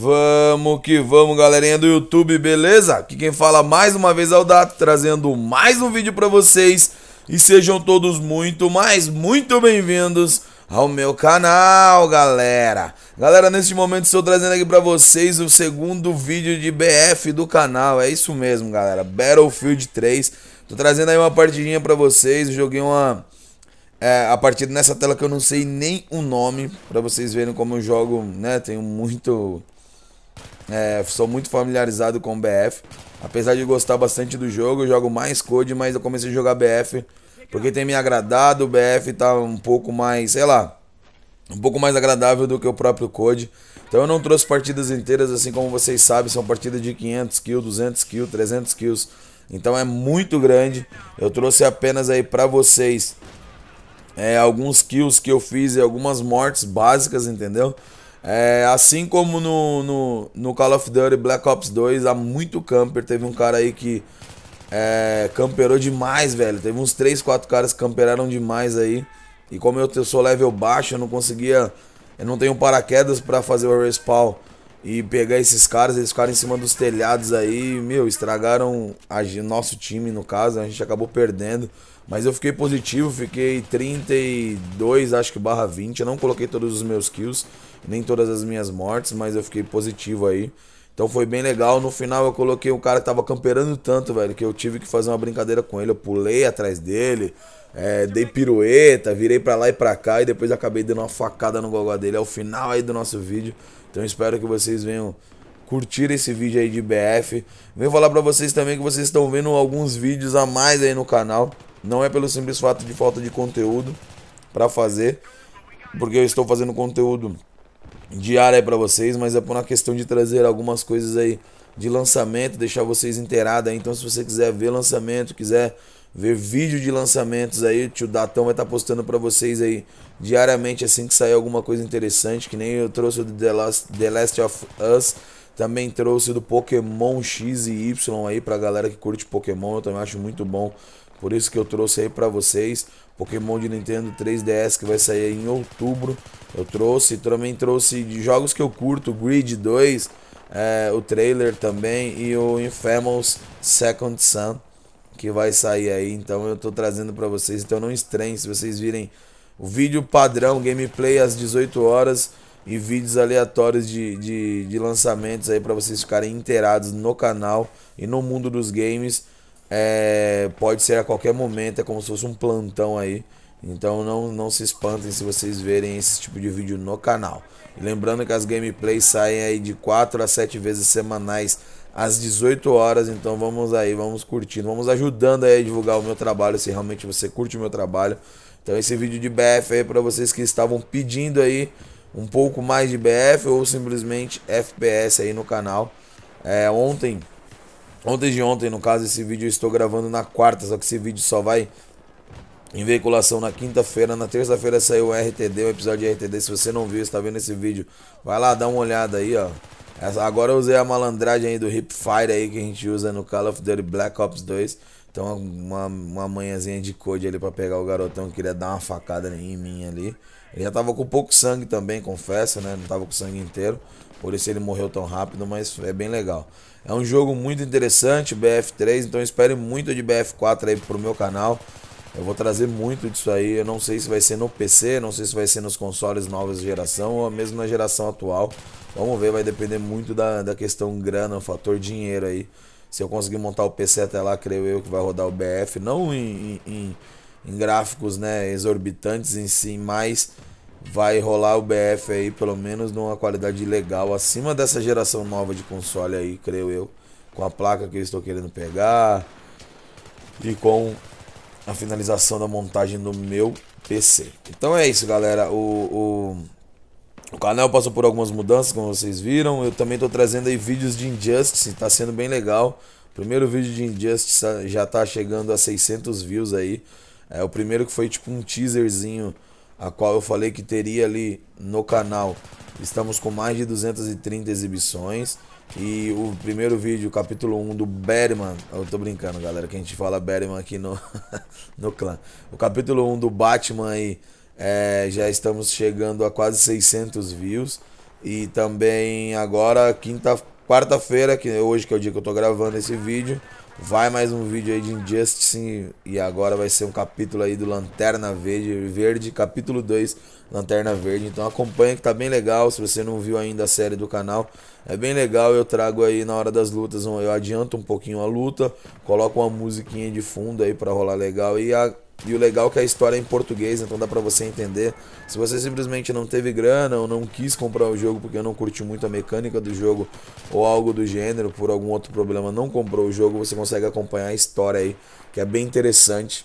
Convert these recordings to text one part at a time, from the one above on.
Vamos que vamos, galerinha do YouTube, beleza? Aqui quem fala mais uma vez é o Dato, trazendo mais um vídeo para vocês. E sejam todos muito, mais muito bem-vindos ao meu canal, galera. Galera, neste momento estou trazendo aqui para vocês o segundo vídeo de BF do canal. É isso mesmo, galera. Battlefield 3. Tô trazendo aí uma partidinha para vocês. joguei uma... É, a partida nessa tela que eu não sei nem o nome, para vocês verem como eu jogo, né? Tenho muito é, sou muito familiarizado com BF. Apesar de gostar bastante do jogo, eu jogo mais Code, mas eu comecei a jogar BF porque tem me agradado. O BF tá um pouco mais, sei lá, um pouco mais agradável do que o próprio Code. Então eu não trouxe partidas inteiras, assim como vocês sabem, são partidas de 500 kills, 200 kills, 300 kills. Então é muito grande. Eu trouxe apenas aí pra vocês é, alguns kills que eu fiz e algumas mortes básicas, entendeu? É, assim como no, no, no, Call of Duty Black Ops 2, há muito camper. Teve um cara aí que é, camperou demais, velho. Teve uns 3, 4 caras que camperaram demais aí. E como eu, eu sou level baixo, eu não conseguia. Eu não tenho paraquedas para fazer o respawn e pegar esses caras, eles ficaram em cima dos telhados aí, meu, estragaram a, nosso time, no caso, a gente acabou perdendo. Mas eu fiquei positivo, fiquei 32, acho que barra 20, eu não coloquei todos os meus kills nem todas as minhas mortes, mas eu fiquei positivo aí. Então foi bem legal. No final eu coloquei um cara que tava camperando tanto, velho, que eu tive que fazer uma brincadeira com ele. Eu pulei atrás dele, é, dei pirueta, virei para lá e pra cá e depois acabei dando uma facada no gogó dele. É o final aí do nosso vídeo. Então espero que vocês venham curtir esse vídeo aí de BF. Venho falar pra vocês também que vocês estão vendo alguns vídeos a mais aí no canal. Não é pelo simples fato de falta de conteúdo para fazer, porque eu estou fazendo conteúdo diária para vocês, mas é por uma questão de trazer algumas coisas aí de lançamento, deixar vocês inteirados aí. Então, se você quiser ver lançamento, quiser ver vídeo de lançamentos aí, o tio Datão vai estar tá postando para vocês aí diariamente assim que sair alguma coisa interessante, que nem eu trouxe o The Last, The Last of Us também trouxe do Pokémon X e Y aí pra galera que curte Pokémon, eu também acho muito bom. Por isso que eu trouxe aí pra vocês Pokémon de Nintendo 3DS que vai sair em outubro. Eu trouxe, também trouxe de jogos que eu curto, Grid 2, é, o trailer também e o Infamous Second Sun que vai sair aí. Então eu tô trazendo para vocês, então não estranhe se vocês virem o vídeo padrão, gameplay às 18 horas e vídeos aleatórios de, de, de lançamentos aí para vocês ficarem inteirados no canal e no mundo dos games. É, pode ser a qualquer momento, é como se fosse um plantão aí. Então não, não se espantem se vocês verem esse tipo de vídeo no canal. lembrando que as gameplays saem aí de 4 a 7 vezes semanais às 18 horas, então vamos aí, vamos curtindo, vamos ajudando aí a divulgar o meu trabalho, se realmente você curte o meu trabalho. Então esse vídeo de BF aí para vocês que estavam pedindo aí um pouco mais de BF ou simplesmente FPS aí no canal. É, ontem, ontem de ontem, no caso, esse vídeo eu estou gravando na quarta, só que esse vídeo só vai em veiculação na quinta-feira. Na terça-feira saiu o RTD, o episódio de RTD. Se você não viu, está vendo esse vídeo, vai lá dar uma olhada aí, ó. Essa, agora eu usei a malandragem aí do Hipfire aí que a gente usa no Call of Duty Black Ops 2. Então uma, uma manhãzinha de code ali para pegar o garotão que queria dar uma facada em mim ali. Ele já tava com pouco sangue também, confesso, né? Não tava com sangue inteiro. Por isso ele morreu tão rápido, mas é bem legal. É um jogo muito interessante, BF3, então espere muito de BF4 aí pro meu canal. Eu vou trazer muito disso aí. Eu não sei se vai ser no PC, não sei se vai ser nos consoles novas geração ou mesmo na geração atual. Vamos ver, vai depender muito da, da questão grana, o fator dinheiro aí se eu conseguir montar o PC até lá, creio eu que vai rodar o BF, não em, em, em gráficos né, exorbitantes em si, mas vai rolar o BF aí pelo menos numa qualidade legal, acima dessa geração nova de console aí, creio eu, com a placa que eu estou querendo pegar e com a finalização da montagem do meu PC. Então é isso, galera. o, o o canal passou por algumas mudanças, como vocês viram. Eu também estou trazendo aí vídeos de Injustice, está sendo bem legal. O primeiro vídeo de Injustice já está chegando a 600 views aí. É o primeiro que foi tipo um teaserzinho, a qual eu falei que teria ali no canal. Estamos com mais de 230 exibições. E o primeiro vídeo, capítulo 1 do Batman. Eu tô brincando, galera, que a gente fala Batman aqui no, no clã. O capítulo 1 do Batman aí é, já estamos chegando a quase 600 views. E também agora, quinta, quarta-feira, que hoje que é o dia que eu tô gravando esse vídeo, vai mais um vídeo aí de Injustice. E agora vai ser um capítulo aí do Lanterna Verde, Verde capítulo 2, Lanterna Verde. Então acompanha que tá bem legal. Se você não viu ainda a série do canal, é bem legal. Eu trago aí na hora das lutas, eu adianto um pouquinho a luta, coloco uma musiquinha de fundo aí pra rolar legal. E a, e o legal é que a história é em português, então dá para você entender. Se você simplesmente não teve grana ou não quis comprar o jogo porque não curtiu muito a mecânica do jogo ou algo do gênero, por algum outro problema não comprou o jogo, você consegue acompanhar a história aí, que é bem interessante.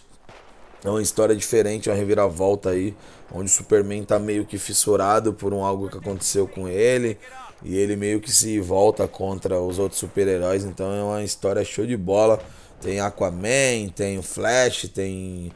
É uma história diferente, uma reviravolta aí, onde o Superman tá meio que fissurado por um algo que aconteceu com ele, e ele meio que se volta contra os outros super-heróis, então é uma história show de bola. Tem Aquaman, tem o Flash, tem,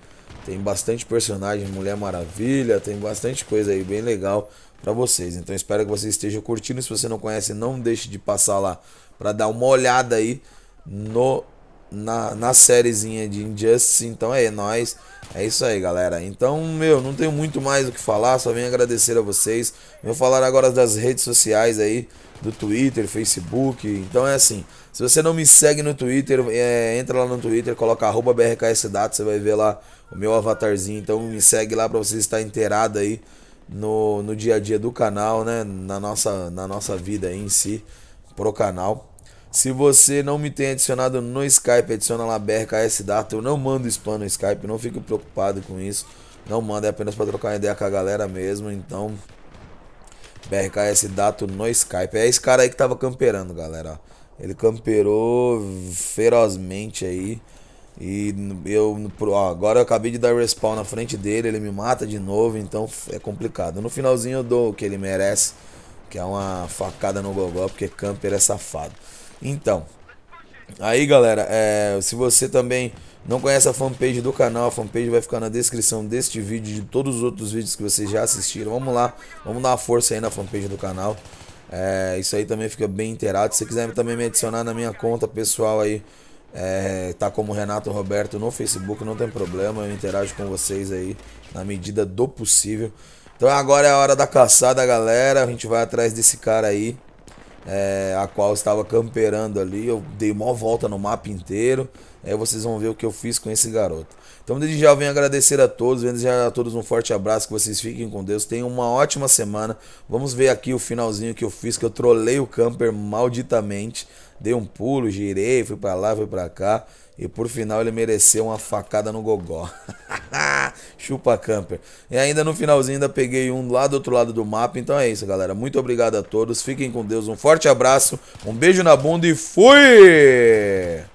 tem bastante personagem, Mulher Maravilha, tem bastante coisa aí bem legal para vocês. Então espero que vocês estejam curtindo. Se você não conhece, não deixe de passar lá para dar uma olhada aí no na, na sériezinha de Injustice. Então é nóis. É isso aí, galera. Então, meu, não tenho muito mais o que falar, só venho agradecer a vocês. Vou falar agora das redes sociais aí, do Twitter, Facebook. Então é assim, se você não me segue no Twitter, é, entra lá no Twitter, coloca arroba brksdato, você vai ver lá o meu avatarzinho. Então me segue lá pra você estar inteirado aí no, no dia a dia do canal, né? Na nossa, na nossa vida aí em si, pro canal. Se você não me tem adicionado no Skype, adiciona lá BRKS Data. Eu não mando spam no Skype, não fico preocupado com isso. Não mando, é apenas para trocar ideia com a galera mesmo. Então, BRKS Dato no Skype. É esse cara aí que tava camperando, galera. Ele camperou ferozmente aí. E eu ó, agora eu acabei de dar respawn na frente dele, ele me mata de novo, então é complicado. No finalzinho eu dou o que ele merece, que é uma facada no gogó, porque camper é safado. Então, aí galera, é, se você também não conhece a fanpage do canal, a fanpage vai ficar na descrição deste vídeo e de todos os outros vídeos que vocês já assistiram. Vamos lá, vamos dar uma força aí na fanpage do canal. É, isso aí também fica bem inteirado. Se você quiser também me adicionar na minha conta pessoal aí, é, tá como Renato Roberto no Facebook, não tem problema, eu interajo com vocês aí na medida do possível. Então agora é a hora da caçada, galera. A gente vai atrás desse cara aí é, a qual estava camperando ali. Eu dei uma volta no mapa inteiro. Aí é, vocês vão ver o que eu fiz com esse garoto. Então, desde já, eu venho agradecer a todos, venho desejar a todos um forte abraço, que vocês fiquem com Deus. Tenham uma ótima semana. Vamos ver aqui o finalzinho que eu fiz, que eu trolei o camper malditamente. Dei um pulo, girei, fui para lá, fui para cá. E por final, ele mereceu uma facada no gogó. Ah, chupa camper. E ainda no finalzinho ainda peguei um lá do outro lado do mapa. Então é isso, galera. Muito obrigado a todos. Fiquem com Deus. Um forte abraço, um beijo na bunda e fui!